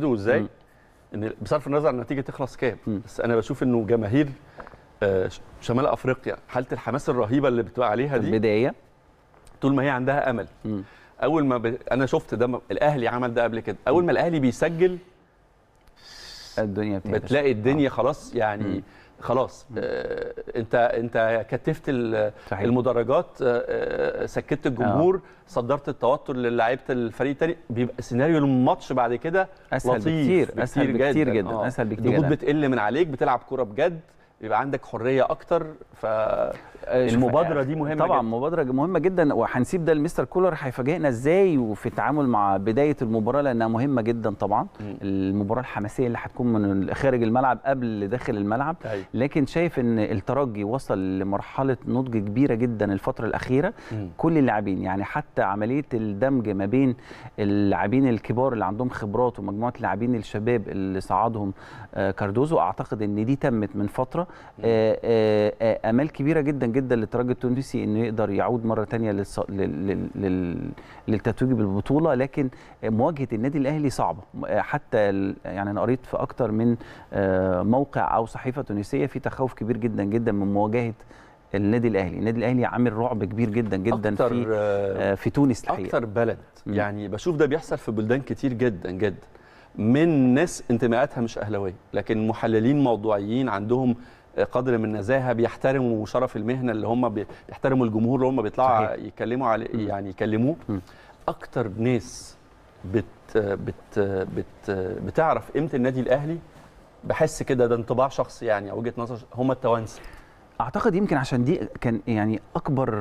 بيحددوا ازاي ان بصرف النظر عن النتيجه تخلص كام بس انا بشوف انه جماهير آه، شمال افريقيا حاله الحماس الرهيبه اللي بتبقى عليها دي البدايه طول ما هي عندها امل اول ما ب... انا شفت ده الاهلي عمل ده قبل كده اول ما الاهلي بيسجل الدنيا بتقلش. بتلاقي الدنيا آه. خلاص يعني مم. خلاص آه انت انت كتفت المدرجات آه, آه، سكت الجمهور آه. صدرت التوتر للاعيبه الفريق الثاني بيبقى سيناريو الماتش بعد كده اسهل لطيف بكتير, بكتير اسهل بكتير جدا, جداً. آه. اسهل بكتير الضغوط بتقل من عليك بتلعب كوره بجد يبقى عندك حريه اكتر ف آه، المبادره آه، دي مهمه طبعا جداً. مبادره مهمه جدا وهنسيب ده لمستر كولر هيفاجئنا ازاي وفي التعامل مع بدايه المباراه لانها مهمه جدا طبعا م. المباراه الحماسيه اللي هتكون من خارج الملعب قبل داخل الملعب طيب. لكن شايف ان الترجي وصل لمرحله نضج كبيره جدا الفتره الاخيره م. كل اللاعبين يعني حتى عمليه الدمج ما بين اللاعبين الكبار اللي عندهم خبرات ومجموعه اللاعبين الشباب اللي صعدهم آه، كاردوزو اعتقد ان دي تمت من فتره آه، آه، آه، امال كبيره جدا جدا للترجي التونسي انه يقدر يعود مره ثانيه للص... لل... لل... للتتويج بالبطوله لكن مواجهه النادي الاهلي صعبه حتى يعني انا قريت في اكثر من موقع او صحيفه تونسيه في تخوف كبير جدا جدا من مواجهه النادي الاهلي النادي الاهلي عامل رعب كبير جدا جدا في آه في تونس الحقيقه اكثر بلد يعني بشوف ده بيحصل في بلدان كتير جدا جدا من ناس انتماءاتها مش اهلاويه لكن محللين موضوعيين عندهم قدر من النزاهه بيحترموا شرف المهنه اللي هم بيحترموا الجمهور اللي هم بيطلعوا يكلموا يتكلموا على يعني يكلموه اكتر ناس بت بت بت بتعرف قيمه النادي الاهلي بحس كده ده انطباع شخصي يعني او وجهه نظر هم التوانسه اعتقد يمكن عشان دي كان يعني اكبر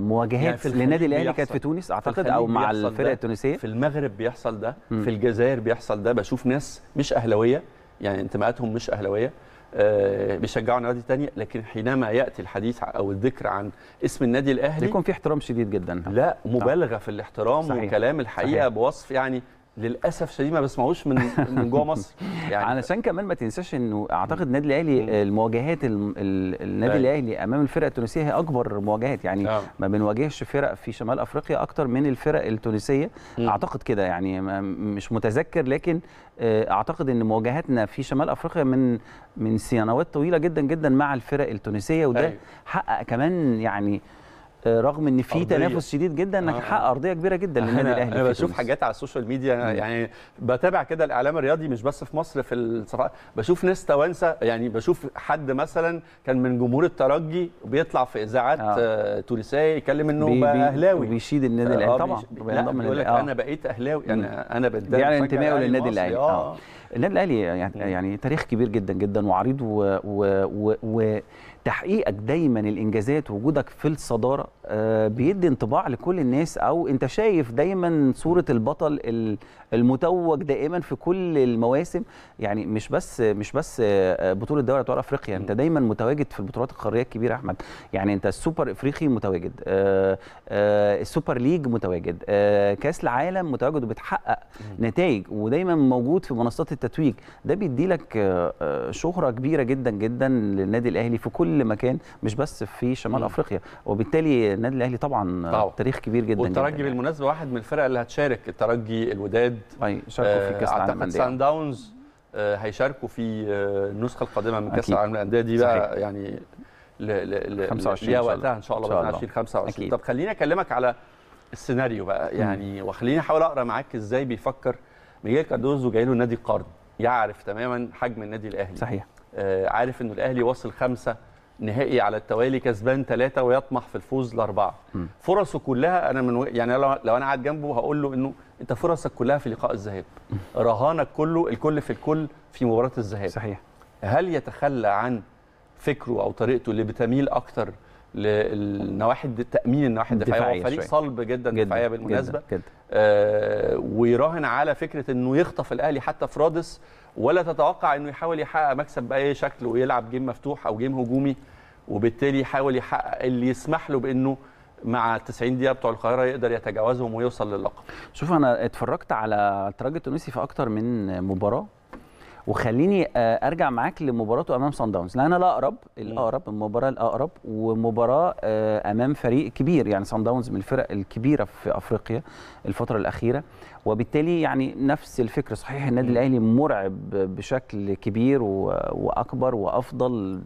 مواجهات يعني للنادي الاهلي كانت في تونس اعتقد في او مع الفرق التونسيه في المغرب بيحصل ده م. في الجزائر بيحصل ده بشوف ناس مش اهلاويه يعني انتماءاتهم مش اهلاويه آه، بيشجعوا نوادي تانية لكن حينما ياتي الحديث او الذكر عن اسم النادي الاهلي يكون في احترام شديد جدا لا مبالغه في الاحترام صحيح. وكلام الحقيقه صحيح. بوصف يعني للاسف شديد ما بسمعوش من من جوه مصر يعني علشان كمان ما تنساش انه اعتقد النادي الاهلي المواجهات النادي أيوة. الاهلي امام الفرق التونسيه هي اكبر مواجهات يعني نعم. ما بنواجهش فرق في شمال افريقيا اكتر من الفرق التونسيه اعتقد كده يعني مش متذكر لكن آه، اعتقد ان مواجهاتنا في شمال افريقيا من من سنوات طويله جدا جدا مع الفرق التونسيه وده أيوة. حقق كمان يعني آه، رغم ان في تنافس شديد جدا انك آه، آه. حقق ارضيه كبيره جدا للنادي الاهلي انا بشوف حاجات على السوشيال ميديا يعني بتابع كده الاعلام الرياضي مش بس في مصر في الصفحات بشوف ناس توانسه يعني بشوف حد مثلا كان من جمهور الترجي بيطلع في اذاعات آه. تونسيه يتكلم انه بي بقى اهلاوي بيشيد النادي الاهلي طبعا بيقول لك انا بقيت اهلاوي انا انا بنتمي يعني انتمائه للنادي الاهلي اه النادي الاهلي يعني, يعني تاريخ كبير جدا جدا وعريض وتحقيقك دايما الانجازات وجودك في الصداره آه، بيدي انطباع لكل الناس او انت شايف دايما صوره البطل المتوج دائما في كل المواسم يعني مش بس مش بس آه، آه، بطوله دوري ابطال افريقيا انت دايما متواجد في البطولات القاريه الكبيره احمد يعني انت السوبر افريقي متواجد السوبر ليج متواجد كاس العالم متواجد وبتحقق نتائج ودايما موجود في منصات التتويج ده بيدي لك شهره كبيره جدا جدا للنادي الاهلي في كل مكان مش بس في شمال افريقيا وبالتالي النادي الاهلي طبعا, طبعا. تاريخ كبير جدا والترجي يعني. بالمناسبه واحد من الفرق اللي هتشارك الترجي الوداد اي طيب، شاركوا في كاس آه، العالم اعتقد سان داونز آه، هيشاركوا في آه، النسخه القادمه من كاس العالم للانديه دي بقى صحيح. يعني ل 25 ليها وقتها ان شاء الله باذن الله 2025 طب خليني اكلمك على السيناريو بقى يعني وخليني احاول اقرا معاك ازاي بيفكر ميغيل كاردوزو جاي له نادي قرض يعرف تماما حجم النادي الاهلي صحيح آه عارف انه الاهلي واصل خمسه نهائي على التوالي كسبان ثلاثه ويطمح في الفوز لاربعه م. فرصه كلها انا من و... يعني لو انا قاعد جنبه هقول له انه انت فرصك كلها في لقاء الذهاب رهانك كله الكل في الكل في مباراه الذهاب صحيح هل يتخلى عن فكره او طريقته اللي بتميل اكتر للنواحي تامين النواحي الدفاعيه هو فريق صلب جدا, جدا دفاعيه بالمناسبه جدا جدا. آه ويراهن على فكره انه يخطف الاهلي حتى في رادس ولا تتوقع انه يحاول يحقق مكسب باي شكل ويلعب جيم مفتوح او جيم هجومي وبالتالي يحاول يحقق اللي يسمح له بانه مع 90 دقيقه بتوع القاهره يقدر يتجاوزهم ويوصل للقب. شوف انا اتفرجت على ترجي التونسي في اكتر من مباراه وخليني آه، ارجع معاك لمباراته امام سان داونز لان الاقرب الاقرب المباراه الاقرب ومباراه آه، امام فريق كبير يعني سان داونز من الفرق الكبيره في افريقيا الفتره الاخيره وبالتالي يعني نفس الفكره صحيح النادي الاهلي مرعب بشكل كبير واكبر وافضل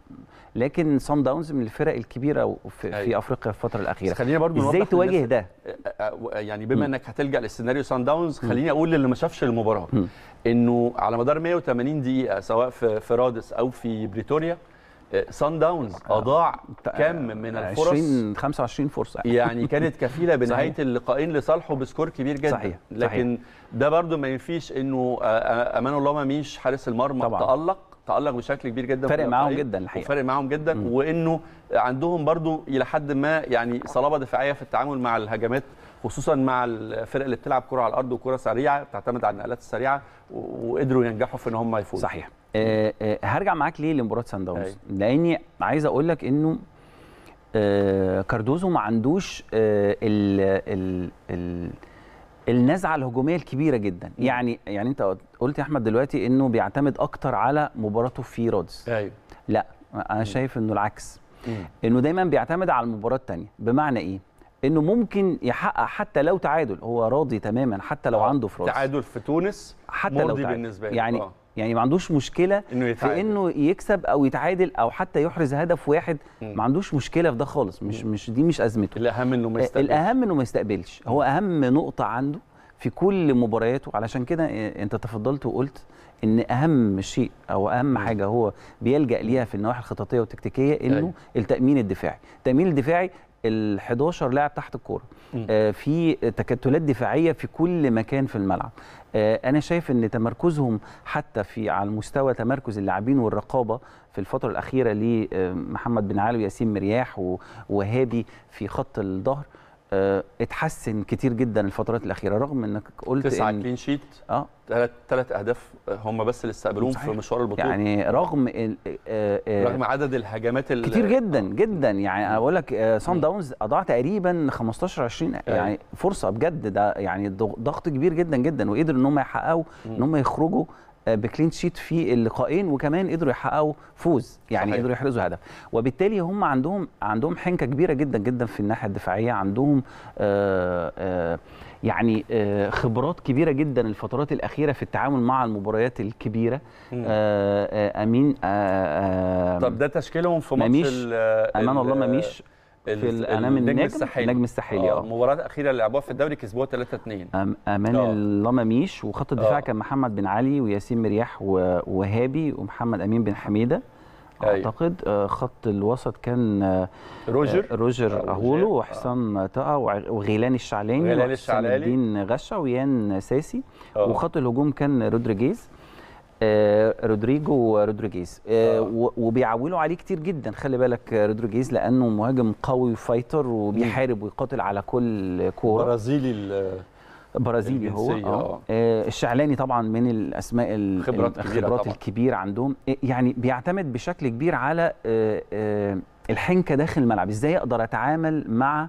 لكن صن داونز من الفرق الكبيره في, أيوة. في افريقيا في الفتره الاخيره خلينا برضو ازاي تواجه ده يعني بما انك هتلجا للسيناريو صن داونز خليني اقول للي ما شافش المباراه م. انه على مدار 180 دقيقه سواء في فرادس رادس او في بريتوريا سان داونز آه. اضاع كم من الفرص 20 25 فرصه يعني كانت كفيله بنهايه اللقاءين لصالحه بسكور كبير جدا صحيح. لكن صحيح. ده برضو ما ينفيش انه امان الله ما ميش حارس المرمى تالق تالق بشكل كبير جدا فارق معاهم جدا الحقيقه فارق معاهم جدا م. وانه عندهم برضو الى حد ما يعني صلابه دفاعيه في التعامل مع الهجمات خصوصا مع الفرق اللي بتلعب كره على الارض وكره سريعه بتعتمد على النقلات السريعه وقدروا ينجحوا في ان هم يفوزوا صحيح أه أه هرجع معاك ليه لمباراه سان داونز لاني عايز اقول لك انه أه كاردوزو ما عندوش آه، ال ال, ال النزعه الهجوميه الكبيره جدا يعني يعني انت قلت يا احمد دلوقتي انه بيعتمد اكتر على مباراته في رودز ايوه لا انا شايف انه العكس انه دايما بيعتمد على المباراه الثانيه بمعنى ايه انه ممكن يحقق حتى لو تعادل هو راضي تماما حتى لو أوه. عنده فرص تعادل في تونس حتى مرضي لو تعادل. بالنسبه له يعني أوه. يعني ما عندوش مشكله إنه في انه يكسب او يتعادل او حتى يحرز هدف واحد ما عندوش مشكله في ده خالص مش مش دي مش ازمته الاهم انه ما آه، يستقبلش الاهم انه ما يستقبلش هو اهم نقطه عنده في كل مبارياته علشان كده آه، انت تفضلت وقلت ان اهم شيء او اهم حاجه هو بيلجا ليها في النواحي الخططيه والتكتيكيه انه أيوة. التامين الدفاعي التامين الدفاعي ال 11 لاعب تحت الكوره آه، في تكتلات دفاعيه في كل مكان في الملعب آه، انا شايف ان تمركزهم حتى في على المستوى تمركز اللاعبين والرقابه في الفتره الاخيره لمحمد بن علي وياسين مرياح ووهابي في خط الظهر آه، اتحسن كتير جدا الفترات الاخيره رغم انك قلت تسعة إن كلين شيت اه ثلاث اهداف آه، هم بس اللي استقبلوهم في مشوار البطوله يعني رغم ال... آه آه رغم عدد الهجمات ال... كتير جدا آه. جدا يعني اقول لك آه صن داونز اضاع تقريبا 15 20 أيوة. يعني فرصه بجد ده يعني ضغط كبير جدا جدا وقدروا ان هم يحققوا ان هم يخرجوا بكلين شيت في اللقائين وكمان قدروا يحققوا فوز يعني صحيح. قدروا يحرزوا هدف وبالتالي هم عندهم عندهم حنكه كبيره جدا جدا في الناحيه الدفاعيه عندهم آآ آه، آآ آه، يعني آه، خبرات كبيره جدا الفترات الاخيره في التعامل مع المباريات الكبيره امين آآ طب ده تشكيلهم في ماتش امام الله مميش في الامام النجم الساحلي النجم الساحلي اه المباراه آه. الاخيره اللي لعبوها في الدوري كسبوها 3 2 امان آه. اللماميش وخط الدفاع آه. كان محمد بن علي وياسين مرياح وهابي ومحمد امين بن حميده أيوه. اعتقد أيوة. خط الوسط كان روجر روجر اهولو وحسام طقه وغيلان الشعلاني وغيلان الشعلاني الدين غشه ويان ساسي أوه. وخط الهجوم كان رودريجيز آه، رودريجو رودريجيز آه، آه. وبيعولوا عليه كتير جدا خلي بالك رودريجيز لانه مهاجم قوي وفايتر وبيحارب ويقاتل على كل كوره برازيلي برازيلي هو آه. آه الشعلاني طبعا من الاسماء الخبرات الخبرات الكبيره عندهم يعني بيعتمد بشكل كبير على آه آه الحنكه داخل الملعب ازاي اقدر اتعامل مع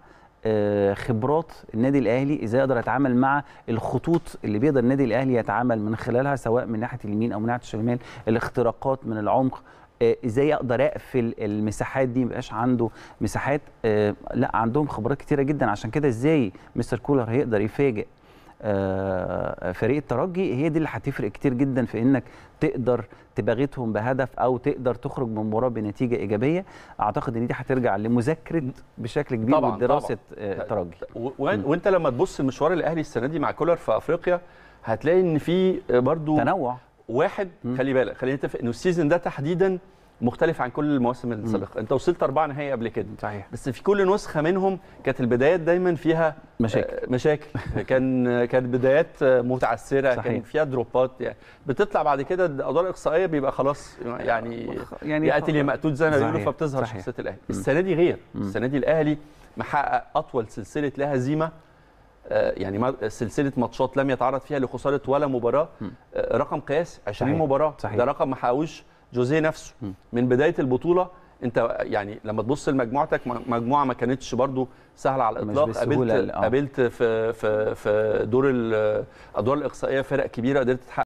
آه، خبرات النادي الاهلي ازاي اقدر اتعامل مع الخطوط اللي بيقدر النادي الاهلي يتعامل من خلالها سواء من ناحيه اليمين او من ناحيه الشمال الاختراقات من العمق آه، ازاي اقدر اقفل المساحات دي مبقاش عنده مساحات آه، لا عندهم خبرات كتيره جدا عشان كده ازاي مستر كولر هيقدر يفاجئ آه، فريق الترجي هي دي اللي هتفرق كتير جدا في انك تقدر تباغتهم بهدف او تقدر تخرج من مباراه بنتيجه ايجابيه اعتقد ان دي هترجع لمذاكره بشكل كبير طبعًا ودراسه آه، الترجي وانت لما تبص المشوار الاهلي السنه دي مع كولر في افريقيا هتلاقي ان في برضو تنوع واحد خلي بالك خلينا نتفق انه السيزون ده تحديدا مختلف عن كل المواسم السابقه انت وصلت اربع نهائي قبل كده صحيح بس في كل نسخه منهم كانت البدايات دايما فيها آه، مشاكل مشاكل كان كانت بدايات متعثره صحيح. كان فيها دروبات يعني بتطلع بعد كده الادوار الاقصائيه بيبقى خلاص يعني آه، يعني ياتي لي مقتول زي ما بيقولوا فبتظهر شخصيه الاهلي السنه دي غير السنه دي الاهلي محقق اطول سلسله لا هزيمه آه، يعني سلسله ماتشات لم يتعرض فيها لخساره ولا مباراه رقم قياسي 20 مباراه صحيح. ده رقم ما حققوش جوزيه نفسه من بدايه البطوله انت يعني لما تبص لمجموعتك مجموعه ما كانتش برضو سهله على الاطلاق قابلت آه. قابلت في في في دور الادوار الاقصائيه فرق كبيره قدرت تحقق